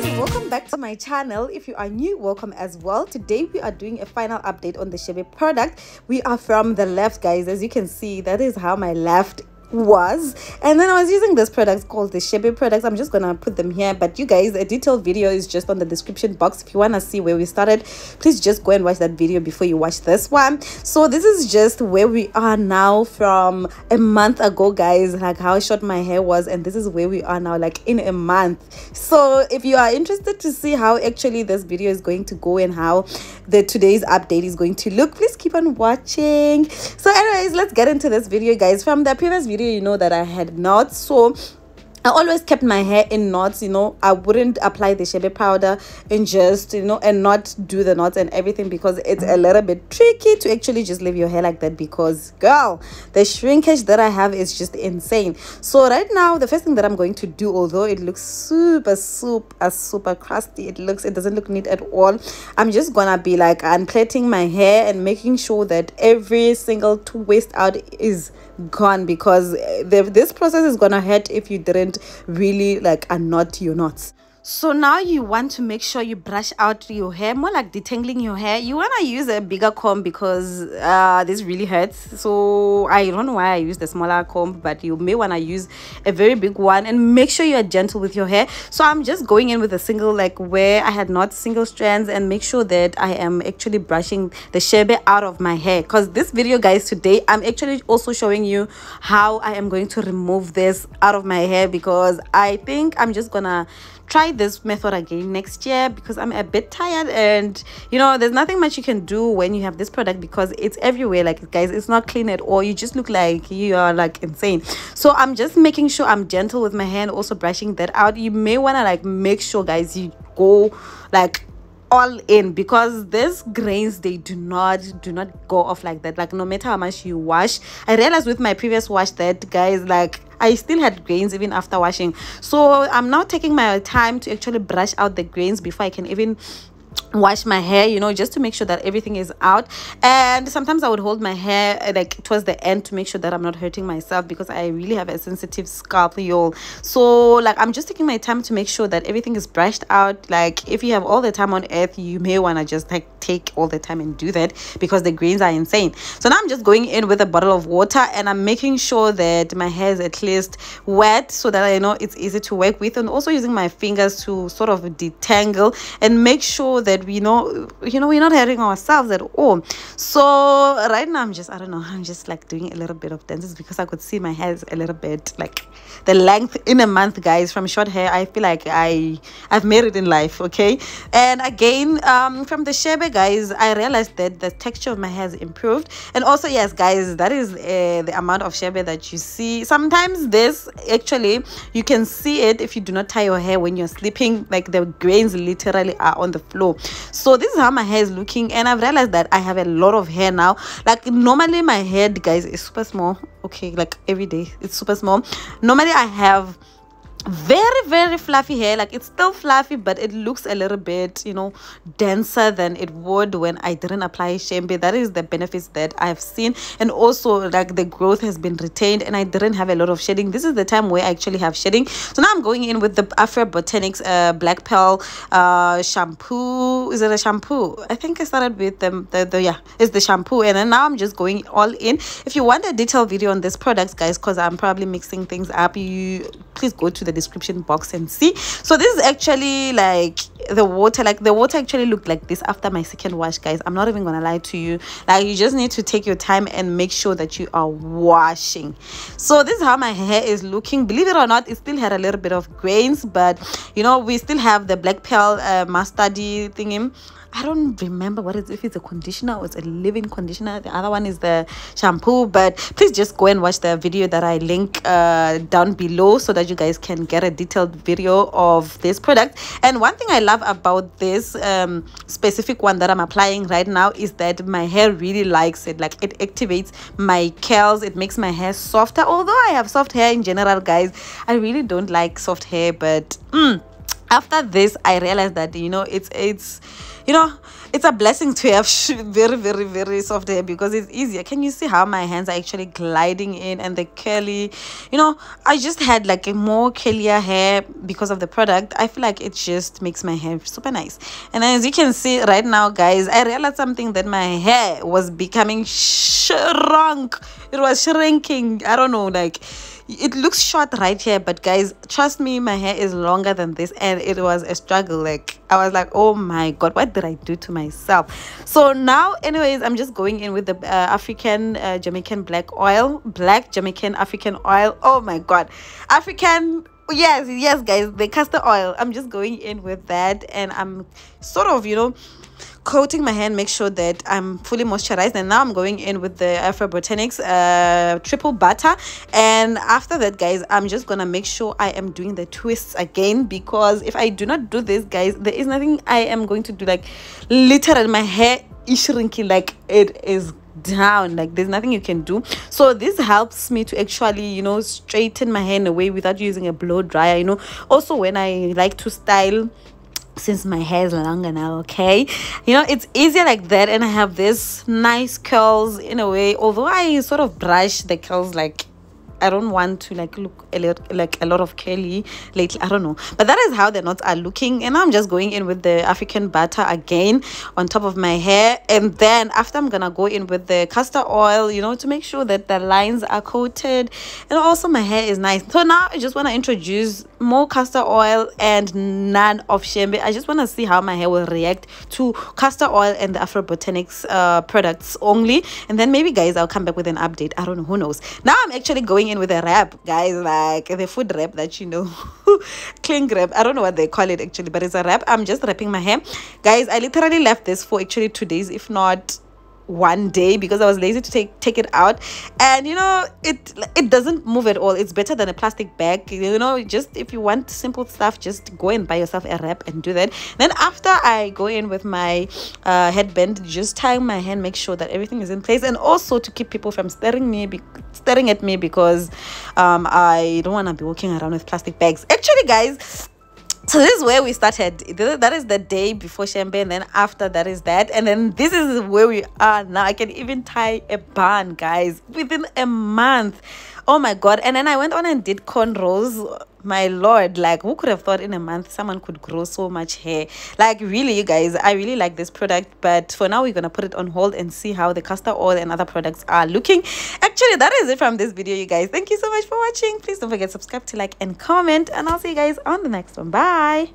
guys welcome back to my channel if you are new welcome as well today we are doing a final update on the Shebe product we are from the left guys as you can see that is how my left was and then i was using this product called the shebe products i'm just gonna put them here but you guys a detailed video is just on the description box if you want to see where we started please just go and watch that video before you watch this one so this is just where we are now from a month ago guys like how short my hair was and this is where we are now like in a month so if you are interested to see how actually this video is going to go and how the today's update is going to look please keep on watching so anyways let's get into this video guys from the previous video you know that i had knots so I always kept my hair in knots, you know. I wouldn't apply the shebe powder and just, you know, and not do the knots and everything because it's a little bit tricky to actually just leave your hair like that because, girl, the shrinkage that I have is just insane. So right now, the first thing that I'm going to do, although it looks super, super, super crusty, it looks, it doesn't look neat at all. I'm just gonna be like unplaiting my hair and making sure that every single twist out is gone because the, this process is gonna hurt if you didn't really like unknot your knots so now you want to make sure you brush out your hair, more like detangling your hair. You want to use a bigger comb because uh, this really hurts. So I don't know why I use the smaller comb, but you may want to use a very big one and make sure you are gentle with your hair. So I'm just going in with a single like where I had not single strands and make sure that I am actually brushing the shebe out of my hair. Because this video guys today, I'm actually also showing you how I am going to remove this out of my hair because I think I'm just going to try this method again next year because I'm a bit tired and you know there's nothing much you can do when you have this product because it's everywhere like guys it's not clean at all you just look like you are like insane so I'm just making sure I'm gentle with my hand also brushing that out you may want to like make sure guys you go like all in because these grains they do not do not go off like that like no matter how much you wash i realized with my previous wash that guys like i still had grains even after washing so i'm now taking my time to actually brush out the grains before i can even wash my hair you know just to make sure that everything is out and sometimes i would hold my hair uh, like towards the end to make sure that i'm not hurting myself because i really have a sensitive scalp y'all so like i'm just taking my time to make sure that everything is brushed out like if you have all the time on earth you may want to just like take all the time and do that because the greens are insane so now i'm just going in with a bottle of water and i'm making sure that my hair is at least wet so that i know it's easy to work with and also using my fingers to sort of detangle and make sure that that we know you know we're not hurting ourselves at all so right now i'm just i don't know i'm just like doing a little bit of dances because i could see my hair is a little bit like the length in a month guys from short hair i feel like i i've made it in life okay and again um from the shebe guys i realized that the texture of my hair has improved and also yes guys that is uh, the amount of shebe that you see sometimes this actually you can see it if you do not tie your hair when you're sleeping like the grains literally are on the floor so this is how my hair is looking and i've realized that i have a lot of hair now like normally my head guys is super small okay like every day it's super small normally i have very very fluffy hair like it's still fluffy but it looks a little bit you know denser than it would when i didn't apply shembe that is the benefits that i've seen and also like the growth has been retained and i didn't have a lot of shedding this is the time where i actually have shedding so now i'm going in with the afro botanics uh black pearl uh shampoo is it a shampoo i think i started with them the, the yeah it's the shampoo and then now i'm just going all in if you want a detailed video on this product guys because i'm probably mixing things up you please go to the description box and see so this is actually like the water like the water actually looked like this after my second wash guys i'm not even gonna lie to you like you just need to take your time and make sure that you are washing so this is how my hair is looking believe it or not it still had a little bit of grains but you know we still have the black pearl uh, mustardy thingy I don't remember what is if it's a conditioner or it's a living conditioner. The other one is the shampoo. But please just go and watch the video that I link uh, down below so that you guys can get a detailed video of this product. And one thing I love about this um, specific one that I'm applying right now is that my hair really likes it. Like it activates my curls. It makes my hair softer. Although I have soft hair in general, guys, I really don't like soft hair. But mm, after this, I realized that, you know, it's it's you know it's a blessing to have very very very soft hair because it's easier can you see how my hands are actually gliding in and the curly you know i just had like a more curlier hair because of the product i feel like it just makes my hair super nice and as you can see right now guys i realized something that my hair was becoming shrunk it was shrinking i don't know like it looks short right here but guys trust me my hair is longer than this and it was a struggle like i was like oh my god what did i do to myself so now anyways i'm just going in with the uh, african uh, jamaican black oil black jamaican african oil oh my god african yes yes guys the castor oil i'm just going in with that and i'm sort of you know coating my hand make sure that i'm fully moisturized and now i'm going in with the afro botanics uh, triple butter and after that guys i'm just gonna make sure i am doing the twists again because if i do not do this guys there is nothing i am going to do like literally my hair is shrinking like it is down like there's nothing you can do so this helps me to actually you know straighten my hair away without using a blow dryer you know also when i like to style since my hair is longer now okay you know it's easier like that and i have this nice curls in a way although i sort of brush the curls like I don't want to like look a lot, like a lot of curly lately. I don't know, but that is how the knots are looking. And I'm just going in with the African butter again on top of my hair, and then after I'm gonna go in with the castor oil, you know, to make sure that the lines are coated, and also my hair is nice. So now I just wanna introduce more castor oil and none of shembe i just want to see how my hair will react to castor oil and the afro botanics uh, products only and then maybe guys i'll come back with an update i don't know who knows now i'm actually going in with a wrap guys like the food wrap that you know cling wrap i don't know what they call it actually but it's a wrap i'm just wrapping my hair guys i literally left this for actually two days if not one day because I was lazy to take take it out. And you know, it it doesn't move at all. It's better than a plastic bag. You know, just if you want simple stuff, just go and buy yourself a wrap and do that. Then after I go in with my uh, headband, just tie my hand, make sure that everything is in place, and also to keep people from staring me, staring at me because um, I don't want to be walking around with plastic bags. Actually, guys, so this is where we started that is the day before shembe and then after that is that and then this is where we are now i can even tie a bun guys within a month oh my god and then i went on and did cornrows my lord like who could have thought in a month someone could grow so much hair like really you guys i really like this product but for now we're gonna put it on hold and see how the castor oil and other products are looking actually that is it from this video you guys thank you so much for watching please don't forget subscribe to like and comment and i'll see you guys on the next one bye